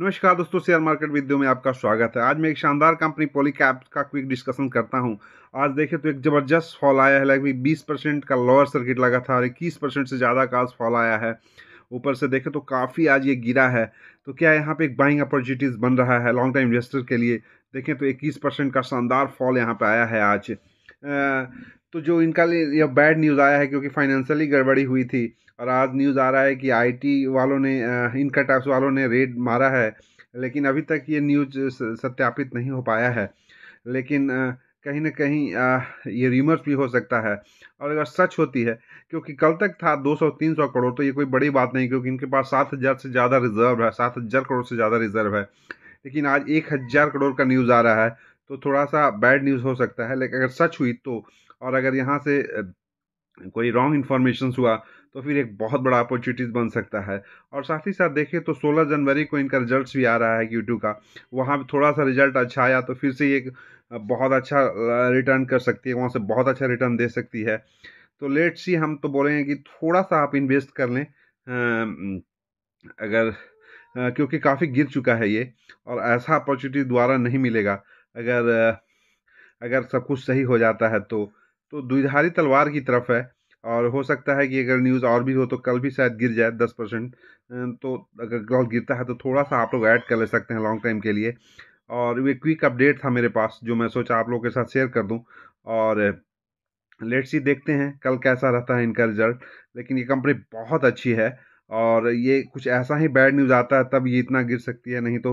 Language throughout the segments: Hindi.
नमस्कार दोस्तों शेयर मार्केट वीडियो में आपका स्वागत है आज मैं एक शानदार कंपनी पॉलीकैप का क्विक डिस्कशन करता हूं आज देखें तो एक ज़बरदस्त फॉल आया है लगभग 20 परसेंट का लोअर सर्किट लगा था और इक्कीस परसेंट से ज़्यादा का आज फॉल आया है ऊपर से देखें तो काफ़ी आज ये गिरा है तो क्या यहाँ पर एक बाइंग अपॉर्चुनिटीज़ बन रहा है लॉन्ग टाइम इन्वेस्टर के लिए देखें तो इक्कीस का शानदार फॉल यहाँ पर आया है आज तो जो इनका यह बैड न्यूज़ आया है क्योंकि फाइनेंशियली गड़बड़ी हुई थी और आज न्यूज़ आ रहा है कि आईटी वालों ने इनका टैक्स वालों ने रेड मारा है लेकिन अभी तक ये न्यूज सत्यापित नहीं हो पाया है लेकिन कहीं ना कहीं ये रीमर्स भी हो सकता है और अगर सच होती है क्योंकि कल तक था 200-300 करोड़ तो ये कोई बड़ी बात नहीं क्योंकि इनके पास सात हज़ार से ज़्यादा रिजर्व है सात हज़ार करोड़ से ज़्यादा रिजर्व है लेकिन आज एक हज़ार करोड़ का न्यूज़ आ रहा है तो थोड़ा सा बैड न्यूज़ हो सकता है लेकिन अगर सच हुई तो और अगर यहाँ से कोई रॉन्ग इन्फॉर्मेशन हुआ तो फिर एक बहुत बड़ा अपॉर्चुनिटीज़ बन सकता है और साथ ही साथ देखें तो 16 जनवरी को इनका रिजल्ट भी आ रहा है यूट्यूब का वहाँ पर थोड़ा सा रिजल्ट अच्छा आया तो फिर से ये बहुत अच्छा रिटर्न कर सकती है वहाँ से बहुत अच्छा रिटर्न दे सकती है तो लेट सी हम तो बोलेंगे कि थोड़ा सा आप इन्वेस्ट कर लें अगर क्योंकि काफ़ी गिर चुका है ये और ऐसा अपॉर्चुनिटी दोबारा नहीं मिलेगा अगर अगर सब कुछ सही हो जाता है तो तो द्विधारी तलवार की तरफ है और हो सकता है कि अगर न्यूज़ और भी हो तो कल भी शायद गिर जाए दस परसेंट तो अगर कल गिरता है तो थोड़ा सा आप लोग ऐड कर ले सकते हैं लॉन्ग टाइम के लिए और ये क्विक अपडेट था मेरे पास जो मैं सोचा आप लोग के साथ शेयर कर दूँ और लेट्स ही देखते हैं कल कैसा रहता है इनका रिजल्ट लेकिन ये कंपनी बहुत अच्छी है और ये कुछ ऐसा ही बैड न्यूज़ आता है तब ये इतना गिर सकती है नहीं तो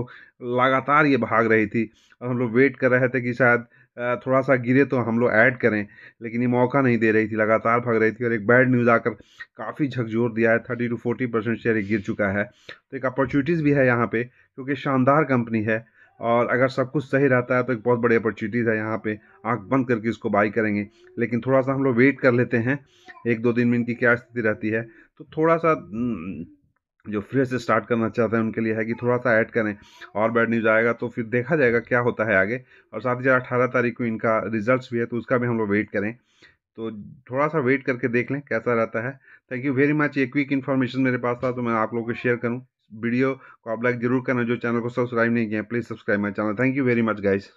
लगातार ये भाग रही थी और हम लोग वेट कर रहे थे कि शायद थोड़ा सा गिरे तो हम लोग ऐड करें लेकिन ये मौका नहीं दे रही थी लगातार भाग रही थी और एक बैड न्यूज़ आकर काफ़ी झकझोर दिया है thirty to forty percent share गिर चुका है तो एक अपॉर्चुनिटीज़ भी है यहाँ पर क्योंकि शानदार कंपनी है और अगर सब कुछ सही रहता है तो एक बहुत बड़ी अपॉर्चुनिटीज़ है यहाँ पे आंख बंद करके इसको बाई करेंगे लेकिन थोड़ा सा हम लोग वेट कर लेते हैं एक दो दिन में इनकी क्या स्थिति रहती है तो थोड़ा सा हम्म, जो फ्रेश स्टार्ट करना चाहते हैं उनके लिए है कि थोड़ा सा ऐड करें और बैड न्यूज़ आएगा तो फिर देखा जाएगा क्या होता है आगे और साथ ही साथ अठारह तारीख को इनका रिजल्ट भी है तो उसका भी हम लोग वेट करें तो थोड़ा सा वेट करके देख लें कैसा रहता है थैंक यू वेरी मच एक वीक इन्फॉर्मेशन मेरे पास था तो मैं आप लोगों को शेयर करूँ वीडियो को आप लाइक जरूर करना जो चैनल को सब्सक्राइब नहीं किया please subscribe my channel thank you very much guys